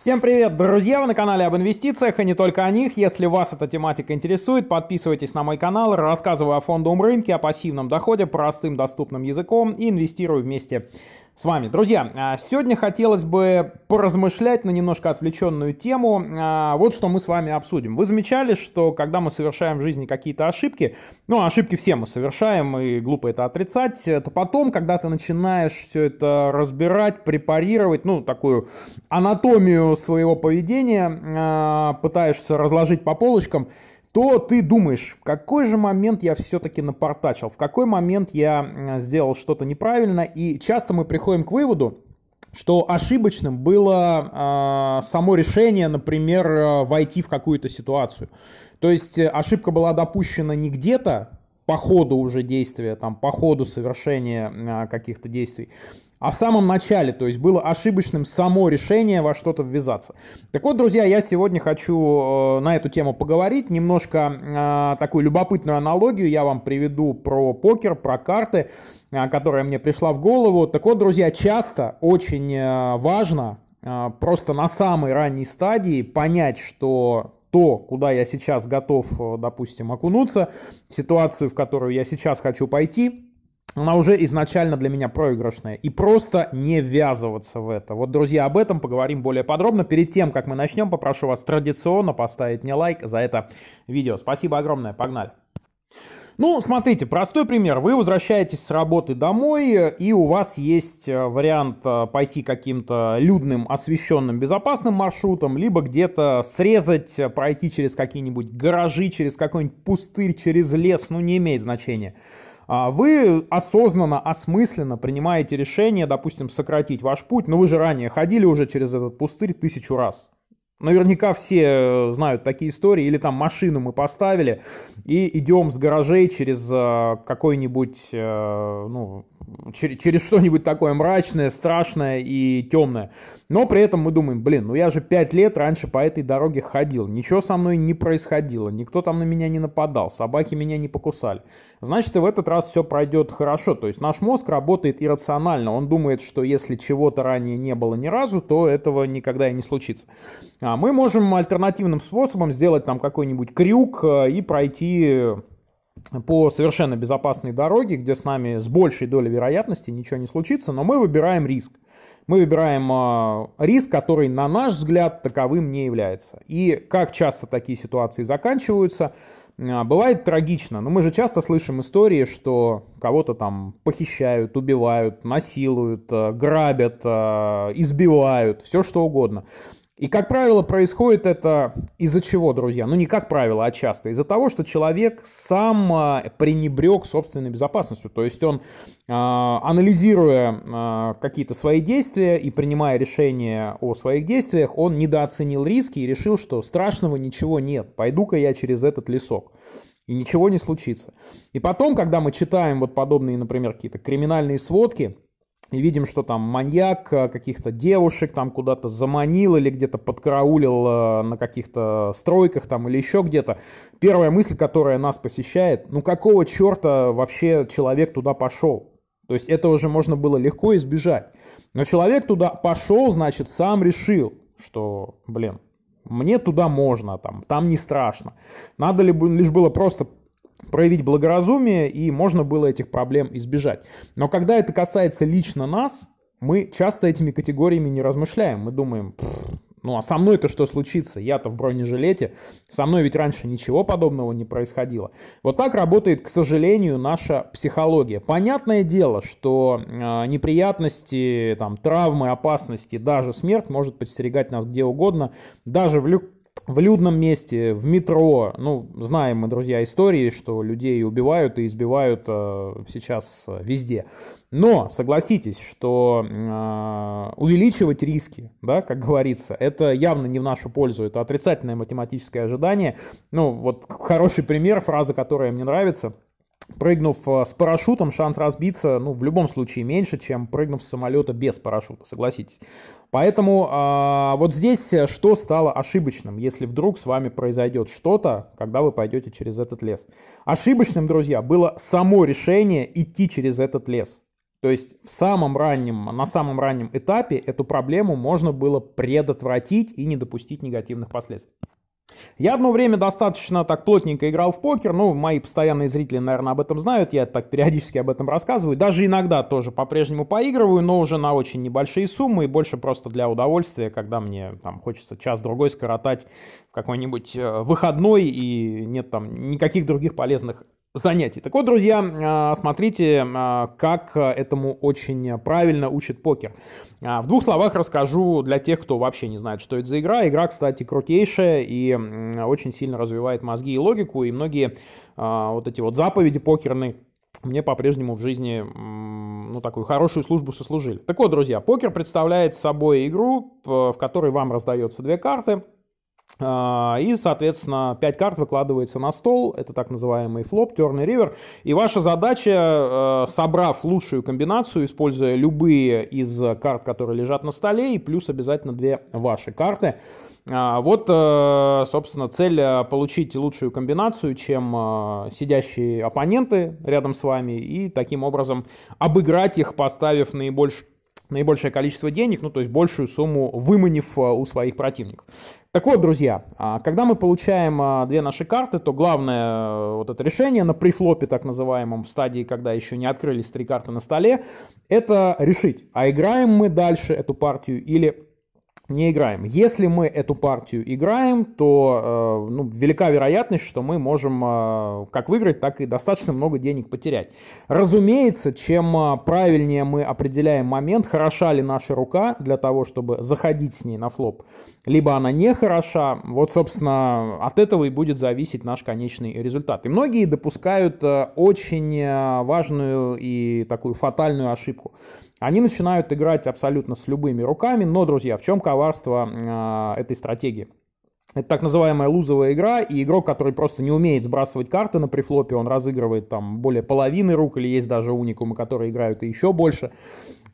Всем привет, друзья! Вы на канале об инвестициях и не только о них. Если вас эта тематика интересует, подписывайтесь на мой канал, рассказываю о фондовом рынке, о пассивном доходе простым доступным языком и инвестирую вместе с вами. Друзья, а, сегодня хотелось бы поразмышлять на немножко отвлеченную тему. А, вот что мы с вами обсудим. Вы замечали, что когда мы совершаем в жизни какие-то ошибки, ну, ошибки все мы совершаем, и глупо это отрицать, то потом, когда ты начинаешь все это разбирать, препарировать, ну, такую анатомию своего поведения, а, пытаешься разложить по полочкам, то ты думаешь, в какой же момент я все-таки напортачил, в какой момент я сделал что-то неправильно, и часто мы приходим к выводу, что ошибочным было э, само решение, например, э, войти в какую-то ситуацию. То есть э, ошибка была допущена не где-то, по ходу уже действия, там, по ходу совершения а, каких-то действий, а в самом начале, то есть было ошибочным само решение во что-то ввязаться. Так вот, друзья, я сегодня хочу э, на эту тему поговорить, немножко э, такую любопытную аналогию я вам приведу про покер, про карты, э, которая мне пришла в голову. Так вот, друзья, часто очень э, важно э, просто на самой ранней стадии понять, что то, куда я сейчас готов, э, допустим, окунуться, ситуацию, в которую я сейчас хочу пойти, она уже изначально для меня проигрышная. И просто не ввязываться в это. Вот, друзья, об этом поговорим более подробно. Перед тем, как мы начнем, попрошу вас традиционно поставить мне лайк за это видео. Спасибо огромное, погнали. Ну, смотрите, простой пример. Вы возвращаетесь с работы домой, и у вас есть э, вариант э, пойти каким-то людным, освещенным, безопасным маршрутом, либо где-то срезать, э, пройти через какие-нибудь гаражи, через какой-нибудь пустырь, через лес, ну, не имеет значения. А вы осознанно, осмысленно принимаете решение, допустим, сократить ваш путь, но вы же ранее ходили уже через этот пустырь тысячу раз. Наверняка все э, знают такие истории. Или там машину мы поставили и идем с гаражей через э, какой-нибудь, э, ну, через, через что-нибудь такое мрачное, страшное и темное. Но при этом мы думаем, блин, ну я же пять лет раньше по этой дороге ходил. Ничего со мной не происходило. Никто там на меня не нападал. Собаки меня не покусали. Значит, и в этот раз все пройдет хорошо. То есть наш мозг работает иррационально. Он думает, что если чего-то ранее не было ни разу, то этого никогда и не случится. А, мы можем альтернативным способом сделать там какой-нибудь крюк э, и пройти э, по совершенно безопасной дороге, где с нами с большей долей вероятности ничего не случится, но мы выбираем риск. Мы выбираем э, риск, который, на наш взгляд, таковым не является. И как часто такие ситуации заканчиваются, бывает трагично. Но мы же часто слышим истории, что кого-то там похищают, убивают, насилуют, грабят, избивают, все что угодно. И, как правило, происходит это из-за чего, друзья? Ну, не как правило, а часто. Из-за того, что человек сам а, пренебрег собственной безопасностью. То есть он, а, анализируя а, какие-то свои действия и принимая решения о своих действиях, он недооценил риски и решил, что страшного ничего нет. Пойду-ка я через этот лесок и ничего не случится. И потом, когда мы читаем вот подобные, например, какие-то криминальные сводки, и видим, что там маньяк э, каких-то девушек там куда-то заманил или где-то подкараулил э, на каких-то стройках там или еще где-то. Первая мысль, которая нас посещает, ну какого черта вообще человек туда пошел? То есть это уже можно было легко избежать. Но человек туда пошел, значит, сам решил, что, блин, мне туда можно, там, там не страшно. Надо ли бы, лишь было просто проявить благоразумие, и можно было этих проблем избежать. Но когда это касается лично нас, мы часто этими категориями не размышляем. Мы думаем, ну а со мной-то что случится? Я-то в бронежилете. Со мной ведь раньше ничего подобного не происходило. Вот так работает, к сожалению, наша психология. Понятное дело, что э, неприятности, там, травмы, опасности, даже смерть может подстерегать нас где угодно, даже в, лю- в людном месте, в метро, ну, знаем мы, друзья, истории, что людей убивают и избивают э, сейчас э, везде. Но согласитесь, что э, увеличивать риски, да, как говорится, это явно не в нашу пользу, это отрицательное математическое ожидание. Ну, вот хороший пример, фраза, которая мне нравится – прыгнув э, с парашютом, шанс разбиться, ну, в любом случае меньше, чем прыгнув с самолета без парашюта, согласитесь. Поэтому э, вот здесь э, что стало ошибочным, если вдруг с вами произойдет что-то, когда вы пойдете через этот лес. Ошибочным, друзья, было само решение идти через этот лес. То есть в самом раннем, на самом раннем этапе эту проблему можно было предотвратить и не допустить негативных последствий. Я одно время достаточно так плотненько играл в покер, ну, мои постоянные зрители, наверное, об этом знают, я так периодически об этом рассказываю, даже иногда тоже по-прежнему поигрываю, но уже на очень небольшие суммы и больше просто для удовольствия, когда мне там хочется час-другой скоротать в какой-нибудь э, выходной и нет там никаких других полезных занятий. Так вот, друзья, а, смотрите, а, как этому очень правильно учит покер. А, в двух словах расскажу для тех, кто вообще не знает, что это за игра. Игра, кстати, крутейшая и очень сильно развивает мозги и логику, и многие вот эти вот заповеди покерные мне по-прежнему в жизни ну, такую хорошую службу сослужили. Так вот, друзья, покер представляет собой игру, в которой вам раздается две карты – а, и, соответственно, 5 карт выкладывается на стол, это так называемый флоп, терный ривер. И ваша задача, э, собрав лучшую комбинацию, используя любые из карт, которые лежат на столе, и плюс обязательно две ваши карты, а, вот, э, собственно, цель э, получить лучшую комбинацию, чем сидящие оппоненты рядом с вами, и таким образом обыграть их, поставив наибольшую наибольшее количество денег, ну то есть большую сумму выманив э, у своих противников. Так вот, друзья, а, когда мы получаем а, две наши карты, то главное э, вот это решение на префлопе, так называемом, в стадии, когда еще не открылись три карты на столе, это решить, а играем мы дальше эту партию или не играем. Если мы эту партию играем, то э, ну, велика вероятность, что мы можем э, как выиграть, так и достаточно много денег потерять. Разумеется, чем э, правильнее мы определяем момент, хороша ли наша рука для того, чтобы заходить с ней на флоп, либо она не хороша, вот, собственно, от этого и будет зависеть наш конечный результат. И многие допускают э, очень э, важную и такую фатальную ошибку – они начинают играть абсолютно с любыми руками, но, друзья, в чем коварство э, этой стратегии? Это так называемая лузовая игра, и игрок, который просто не умеет сбрасывать карты на префлопе, он разыгрывает там более половины рук, или есть даже уникумы, которые играют и еще больше.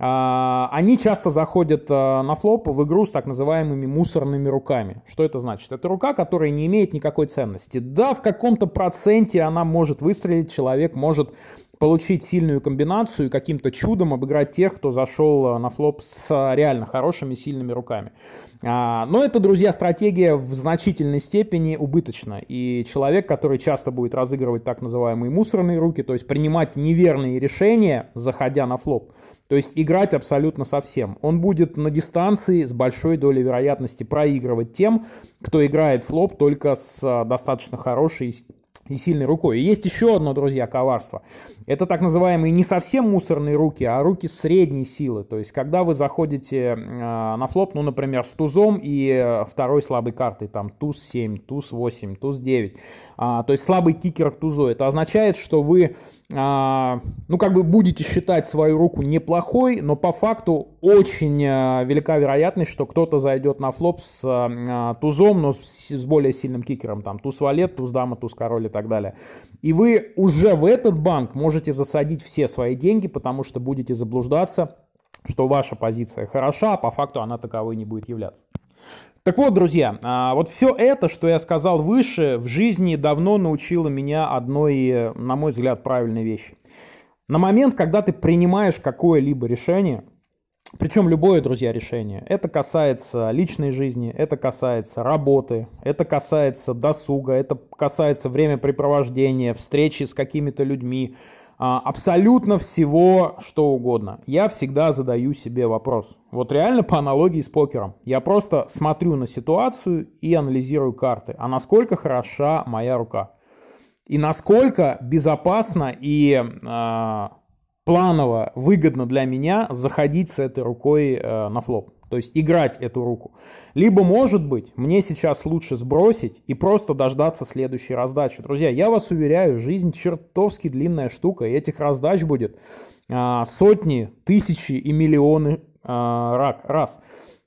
А, они часто заходят а, на флоп в игру с так называемыми мусорными руками. Что это значит? Это рука, которая не имеет никакой ценности. Да, в каком-то проценте она может выстрелить, человек может получить сильную комбинацию и каким-то чудом обыграть тех, кто зашел э, на флоп с э, реально хорошими, сильными руками. А, но это, друзья, стратегия в значительной степени убыточна. И человек, который часто будет разыгрывать так называемые мусорные руки, то есть принимать неверные решения, заходя на флоп, то есть играть абсолютно совсем. Он будет на дистанции с большой долей вероятности проигрывать тем, кто играет флоп только с э, достаточно хорошей и сильной рукой. И есть еще одно, друзья, коварство. Это так называемые не совсем мусорные руки, а руки средней силы. То есть, когда вы заходите а, на флоп, ну, например, с тузом и второй слабой картой, там, туз 7, туз 8, туз 9. А, то есть, слабый кикер к тузу. Это означает, что вы а, ну, как бы будете считать свою руку неплохой, но по факту очень э, велика вероятность, что кто-то зайдет на флоп с э, тузом, но с, с более сильным кикером, там, туз валет, туз дама, туз король и так далее. И вы уже в этот банк можете засадить все свои деньги, потому что будете заблуждаться, что ваша позиция хороша, а по факту она таковой не будет являться. Так вот, друзья, а, вот все это, что я сказал выше, в жизни давно научило меня одной, э, на мой взгляд, правильной вещи. На момент, когда ты принимаешь какое-либо решение, причем любое, друзья, решение, это касается личной жизни, это касается работы, это касается досуга, это касается времяпрепровождения, встречи с какими-то людьми, а, абсолютно всего, что угодно. Я всегда задаю себе вопрос. Вот реально по аналогии с покером. Я просто смотрю на ситуацию и анализирую карты. А насколько хороша моя рука? И насколько безопасно и э, планово выгодно для меня заходить с этой рукой э, на флоп? то есть играть эту руку. Либо, может быть, мне сейчас лучше сбросить и просто дождаться следующей раздачи. Друзья, я вас уверяю, жизнь чертовски длинная штука, и этих раздач будет а, сотни, тысячи и миллионы а, раз.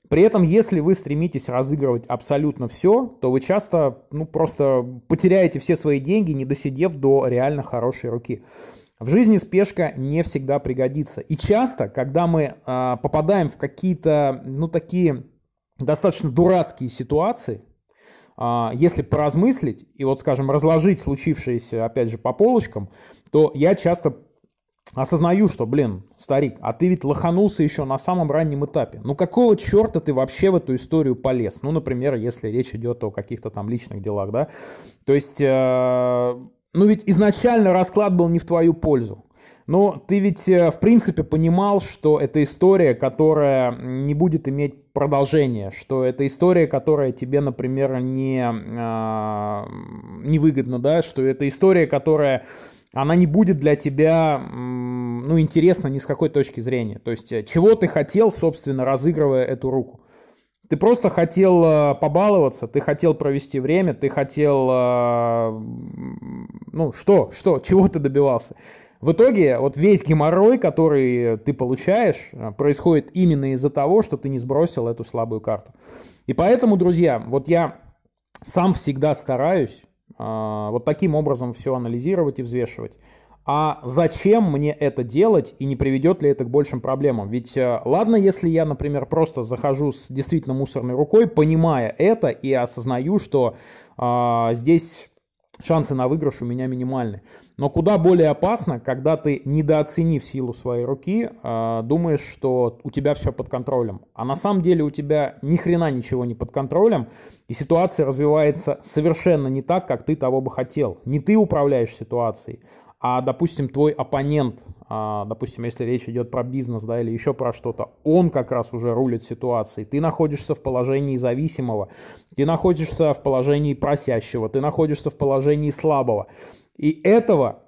При этом, если вы стремитесь разыгрывать абсолютно все, то вы часто ну, просто потеряете все свои деньги, не досидев до реально хорошей руки. В жизни спешка не всегда пригодится. И часто, когда мы э, попадаем в какие-то, ну, такие достаточно дурацкие ситуации, э, если поразмыслить и вот, скажем, разложить случившееся, опять же, по полочкам, то я часто осознаю, что, блин, старик, а ты ведь лоханулся еще на самом раннем этапе. Ну какого черта ты вообще в эту историю полез? Ну, например, если речь идет о каких-то там личных делах, да? То есть... Э, ну ведь изначально расклад был не в твою пользу. Но ты ведь, э, в принципе, понимал, что это история, которая не будет иметь продолжения, что это история, которая тебе, например, не, э, невыгодна, да, что это история, которая, она не будет для тебя, ну, интересна ни с какой точки зрения. То есть, э, чего ты хотел, собственно, разыгрывая эту руку? Ты просто хотел э, побаловаться, ты хотел провести время, ты хотел а, ну что, что, чего ты добивался? В итоге вот весь геморрой, который ты получаешь, э, происходит именно из-за того, что ты не сбросил эту слабую карту. И поэтому, друзья, вот я сам всегда стараюсь э, вот таким образом все анализировать и взвешивать. А зачем мне это делать и не приведет ли это к большим проблемам? Ведь э, ладно, если я, например, просто захожу с действительно мусорной рукой, понимая это и осознаю, что э, здесь шансы на выигрыш у меня минимальны. Но куда более опасно, когда ты, недооценив силу своей руки, а, думаешь, что у тебя все под контролем. А на самом деле у тебя ни хрена ничего не под контролем, и ситуация развивается совершенно не так, как ты того бы хотел. Не ты управляешь ситуацией, а, допустим, твой оппонент, а, допустим, если речь идет про бизнес, да, или еще про что-то, он как раз уже рулит ситуацией, ты находишься в положении зависимого, ты находишься в положении просящего, ты находишься в положении слабого, и этого,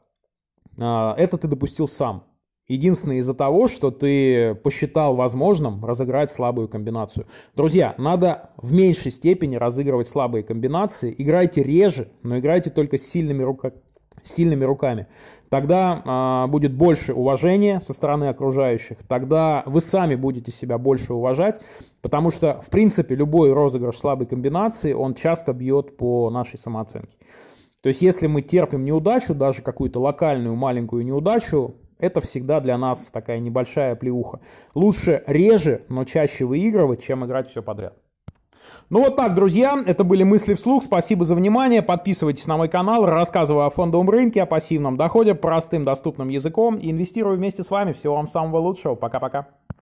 а, это ты допустил сам. Единственное из-за того, что ты посчитал возможным разыграть слабую комбинацию. Друзья, надо в меньшей степени разыгрывать слабые комбинации. Играйте реже, но играйте только с сильными руками сильными руками. Тогда э, будет больше уважения со стороны окружающих, тогда вы сами будете себя больше уважать, потому что, в принципе, любой розыгрыш слабой комбинации, он часто бьет по нашей самооценке. То есть, если мы терпим неудачу, даже какую-то локальную маленькую неудачу, это всегда для нас такая небольшая плеуха. Лучше реже, но чаще выигрывать, чем играть все подряд. Ну вот так, друзья, это были мысли вслух. Спасибо за внимание. Подписывайтесь на мой канал, рассказываю о фондовом рынке, о пассивном доходе, простым доступным языком. и Инвестирую вместе с вами. Всего вам самого лучшего. Пока-пока.